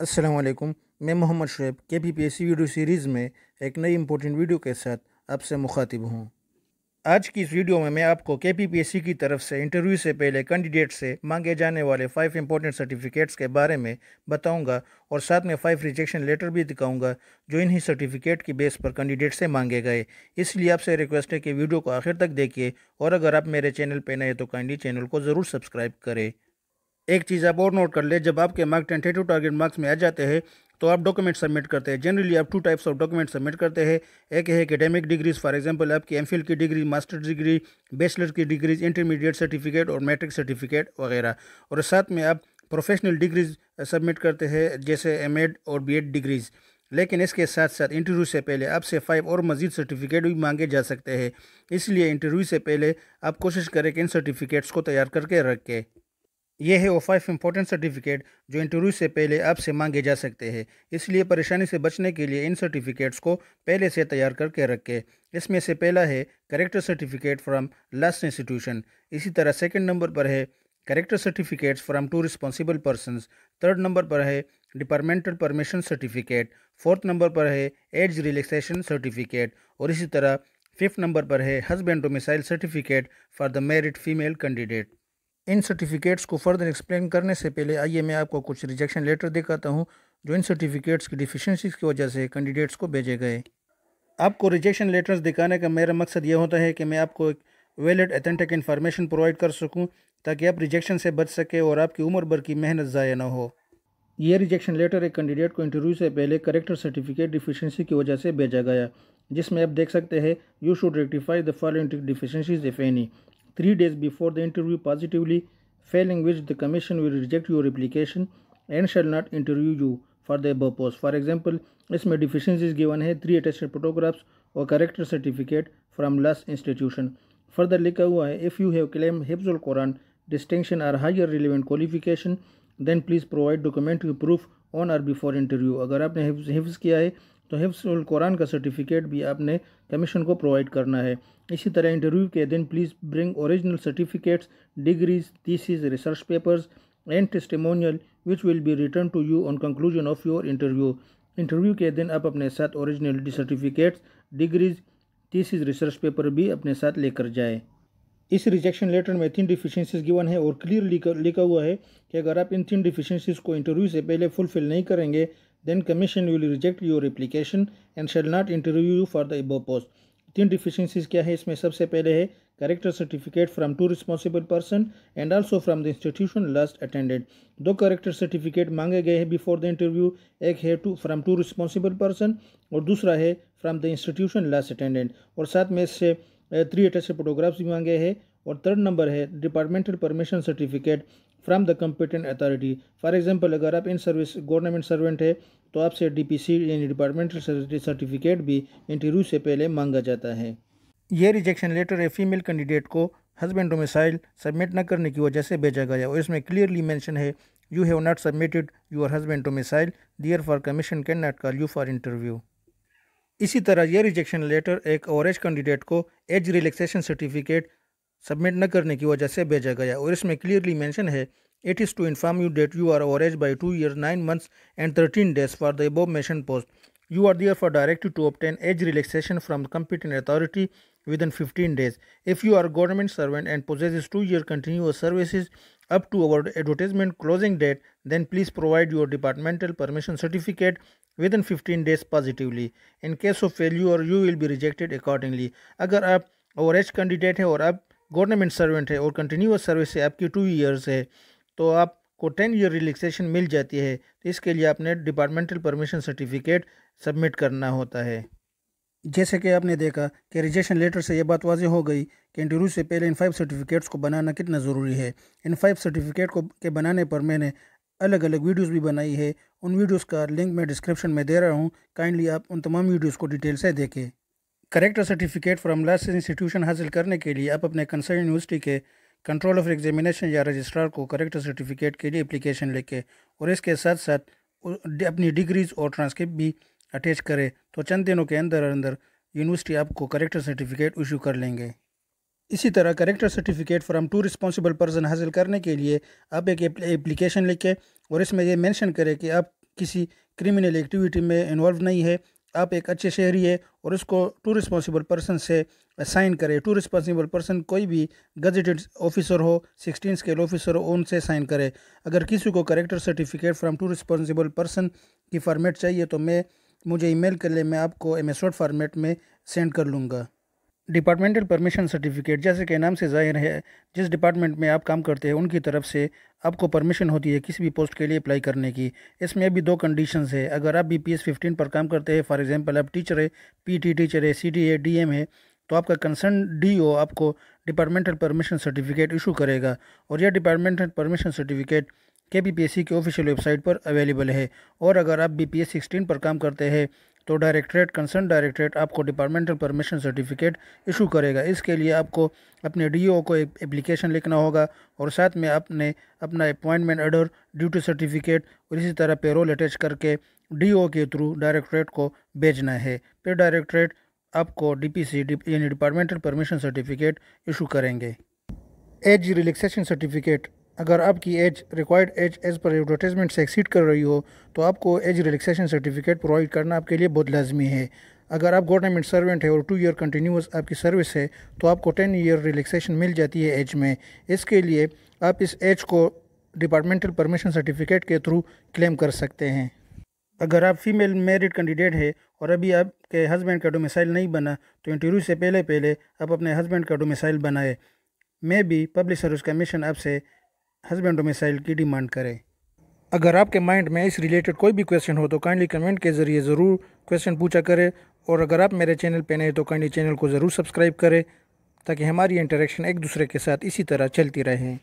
असलकुम मैं Mohammad Shoaib K P P S C video series में एक नई इंपॉर्टेंट वीडियो के साथ आपसे मुखातिब हूँ आज की इस वीडियो में मैं आपको के पी पी एस सी की तरफ से इंटरव्यू से पहले कैंडिडेट से मांगे जाने वाले फ़ाइव इंपॉर्टेंट सर्टिफिकेट्स के बारे में बताऊँगा और साथ में फ़ाइव रिजेक्शन लेटर भी दिखाऊँगा जो इन्हीं सर्टिफिकेट की बेस पर कैंडिडेट से मांगे गए इसलिए आपसे रिक्वेस्ट है कि वीडियो को आखिर तक देखिए और अगर आप मेरे चैनल पर नए तो कैंडी चैनल को ज़रूर सब्सक्राइब करें एक चीज़ आप और नोट कर ले जब आपके मार्क टेंटेटिव टारगेट मार्क्स में आ जाते हैं तो आप डॉक्यूमेंट सबमिट करते हैं जनरली आप two types of document submit करते हैं एक है एकेडमिक डिग्रीज फॉर एग्जांपल आपकी एम की डिग्री मास्टर डिग्री बैचलर की डिग्रीज इंटरमीडिएट सर्टिफिकेट और मैट्रिक सर्टिफिकेट वगैरह और साथ में आप प्रोफेशनल डिग्रीज सबमिट करते हैं जैसे एम और बी डिग्रीज़ लेकिन इसके साथ साथ इंटरव्यू से पहले आपसे फ़ाइव और मज़ीद सर्टिफिकेट भी मांगे जा सकते हैं इसलिए इंटरव्यू से पहले आप कोशिश करें कि इन सर्टिफिकेट्स को तैयार करके रखें यह है वो फाइव इंपॉर्टेंट सर्टिफिकेट जो इंटरव्यू से पहले आपसे मांगे जा सकते हैं इसलिए परेशानी से बचने के लिए इन सर्टिफिकेट्स को पहले से तैयार करके रखें इसमें से पहला है character certificate from last institution इसी तरह सेकंड नंबर पर है character certificates from two responsible person third number पर है departmental permission certificate fourth number पर है एज रिलैक्सेशन सर्टिफिकेट और इसी तरह फिफ्थ नंबर पर है husband domicile certificate for the married female candidate इन सर्टिफिकेट्स को फर्दर एक्सप्लेन करने से पहले आइए मैं आपको कुछ रिजेक्शन लेटर दिखाता हूँ जो इन सर्टिफिकेट्स की डिफिशेंसीज की वजह से कैंडिडेट्स को भेजे गए आपको रिजेक्शन लेटर्स दिखाने का मेरा मकसद ये होता है कि मैं आपको एक वैलिड एथेंटिक इन्फॉर्मेशन प्रोवाइड कर सकूँ ताकि आप रिजेक्शन से बच सके और आपकी उम्र भर की मेहनत ज़ाया ना हो यह रिजेक्शन लेटर एक कैंडिडेट को इंटरव्यू से पहले करेक्टर सर्टिफिकेट डिफिशेंसी की वजह से भेजा गया जिसमें आप देख सकते हैं you should rectify the following deficiencies if any three days before the interview positively, failing which the commission will reject your application and shall not interview you for the above post. For example, इसमें deficiencies given है three attested photographs or character certificate from last institution. Further लिखा हुआ है if you have claimed Hibzul Quran distinction or higher relevant qualification then please provide documentary proof on or before interview. अगर आपने हिफ्ज किया है तो हिफ्सुल कुरान का सर्टिफिकेट भी आपने कमीशन को प्रोवाइड करना है इसी तरह इंटरव्यू के दिन please bring original certificates degrees thesis research papers and testimonial which will be return to you on conclusion of your interview interview के दिन आप अपने साथ originality certificates degrees thesis research paper भी अपने साथ लेकर जाएँ इस रिजेक्शन लेटर में तीन डिफिशेंसीज गिवन है और क्लियर लिखा हुआ है कि अगर आप इन तीन डिफिशेंसीज को इंटरव्यू से पहले फुलफिल नहीं करेंगे Then commission will reject your application and shall not interview you for the above post. तीन डिफिशेंसीज क्या है इसमें सबसे पहले है character certificate from two responsible person and also from the institution last attended दो करेक्टर सर्टिफिकेट मांगे गए हैं बिफोर द इंटरव्यू एक है two from two responsible person और दूसरा है from the institution last attendant और साथ में इससे थ्री अटेस्टेड फोटोग्राफ्स भी मांगे हैं और थर्ड नंबर है departmental permission certificate from the competent authority for example अगर आप इन सर्विस गवर्नमेंट सर्वेंट है तो आपसे डी पी सी यानी डिपार्टमेंटल सर्टिफिकेट भी इंटरव्यू से पहले मांगा जाता है यह रिजेक्शन लेटर है फीमेल कैंडिडेट को हस्बैंड डोमिसाइल सबमिट न करने की वजह से भेजा गया और इसमें क्लियरली मैंशन है you have not submitted your husband domicile therefore commission cannot call you for interview इसी तरह यह रिजेक्शन लेटर एक एज कैंडिडेट को एज रिलैक्सेशन सर्टिफिकेट सबमिट न करने की वजह से भेजा गया और इसमें क्लियरली मैंशन है it is to inform you that you are overage by two year nine months and thirteen days for the above mention post you are therefore direct to obtain age relaxation from competent authority within fifteen days if you are government servant and possess two year continuous services up to our advertisement closing date then please provide your departmental permission certificate within fifteen days positively in case of failure or you will भी rejected accordingly अगर आप over as candidate हैं और आप government servant है और continuous service है आपकी टू ईयर्स है तो आपको टेन ईयर रिलैक्सेशन मिल जाती है तो इसके लिए आपने डिपार्टमेंटल परमिशन सर्टिफिकेट सबमिट करना होता है जैसे कि आपने देखा कि रजिस्ट्रेशन लेटर से यह बात वाजह हो गई कि इंटरव्यू से पहले इन फाइव सर्टिफिकेट्स को बनाना कितना ज़रूरी है इन फाइव सर्टिफिकेट को के बनाने पर मैंने अलग अलग वीडियोस भी बनाई है उन वीडियोस का लिंक मैं डिस्क्रिप्शन में दे रहा हूँ काइंडली आप उन तमाम वीडियोस को डिटेल से देखें character certificate from licence institution हासिल करने के लिए आप अपने कंसर्न यूनिवर्सिटी के कंट्रोल ऑफ एग्जामिनेशन या रजिस्ट्रार को करेक्टर सर्टिफिकेट के लिए एप्लीकेशन लेके और इसके साथ साथ अपनी डिग्रीज और ट्रांसक्रिप्ट भी अटैच करें तो चंद दिनों के अंदर अंदर यूनिवर्सिटी आपको करेक्टर सर्टिफिकेट इशू कर लेंगे इसी तरह character certificate from two responsible person हासिल करने के लिए आप एक एप्लीकेशन लिखें और इसमें यह मेंशन करें कि आप किसी क्रिमिनल एक्टिविटी में इन्वॉल्व नहीं है आप एक अच्छे शहरी है और उसको टू रिस्पॉन्सिबल पर्सन से साइन करें टू रिस्पॉन्सिबल पर्सन कोई भी गजटेड ऑफिसर हो सिक्सटीन स्केल ऑफिसर हो उनसे साइन करें अगर किसी को character certificate from two responsible person की फॉर्मेट चाहिए तो मैं मुझे ईमेल कर ले मैं आपको एम एस फॉर्मेट में सेंड कर लूँगा डिपार्टमेंटल परमिशन सर्टिफिकेट जैसे के नाम से जाहिर है जिस डिपार्टमेंट में आप काम करते हैं उनकी तरफ से आपको परमिशन होती है किसी भी पोस्ट के लिए अप्लाई करने की इसमें भी दो कंडीशन है अगर आप बी पी एस फिफ्टीन पर काम करते हैं फॉर एग्ज़ाम्पल आप टीचर है पी टी टीचर है सी डी है डी एम है तो आपका कंसर्न डी ओ आपको डिपार्टमेंटल परमिशन सर्टिफिकेट इशू करेगा और यह डिपार्टमेंटल परमिशन सर्टिफिकेट के पी पी एस सी की ऑफिशियल वेबसाइट पर अवेलेबल है और अगर आप बी पी एस सिक्सटीन पर काम करते हैं तो डायरेक्टरेट कंसर्न डायरेक्टरेट आपको डिपार्टमेंटल परमिशन सर्टिफिकेट इशू करेगा इसके लिए आपको अपने डीओ को एक एप्लीकेशन लिखना होगा और साथ में आपने अपना अपॉइंटमेंट ऑर्डर ड्यूटी सर्टिफिकेट और इसी तरह पेरोल अटैच करके डीओ के थ्रू डायरेक्टरेट को भेजना है फिर डायरेक्टरेट आपको डीपीसी यानी डिपार्टमेंटल परमिशन सर्टिफिकेट इशू करेंगे एज रिलैक्सेशन सर्टिफिकेट अगर आपकी एज रिक्वायर्ड एज एज पर एडवर्टाइजमेंट से एक्सीड कर रही हो तो आपको एज रिलैक्सेशन सर्टिफिकेट प्रोवाइड करना आपके लिए बहुत लाजमी है अगर आप गवर्नमेंट सर्वेंट है और टू ईयर कंटिन्यूस आपकी सर्विस है तो आपको टेन ईयर रिलैक्सेशन मिल जाती है एज में इसके लिए आप इस एज को डिपार्टमेंटल परमिशन सर्टिफिकेट के थ्रू क्लेम कर सकते हैं अगर आप फीमेल मेरिड कैंडिडेट है और अभी आपके हस्बैंड का डोमिसाइल नहीं बना तो इंटरव्यू से पहले पहले आप अपने हस्बैंड का डोमिसाइल बनाए मैं भी पब्लिक सर्विस कमीशन आपसे हस्बैंड मिसाइल की डिमांड करें अगर आपके माइंड में इस रिलेटेड कोई भी क्वेश्चन हो तो काइंडली कमेंट के ज़रिए ज़रूर क्वेश्चन पूछा करें और अगर आप मेरे चैनल पर नए तो काइंडली चैनल को ज़रूर सब्सक्राइब करें ताकि हमारी इंटरेक्शन एक दूसरे के साथ इसी तरह चलती रहें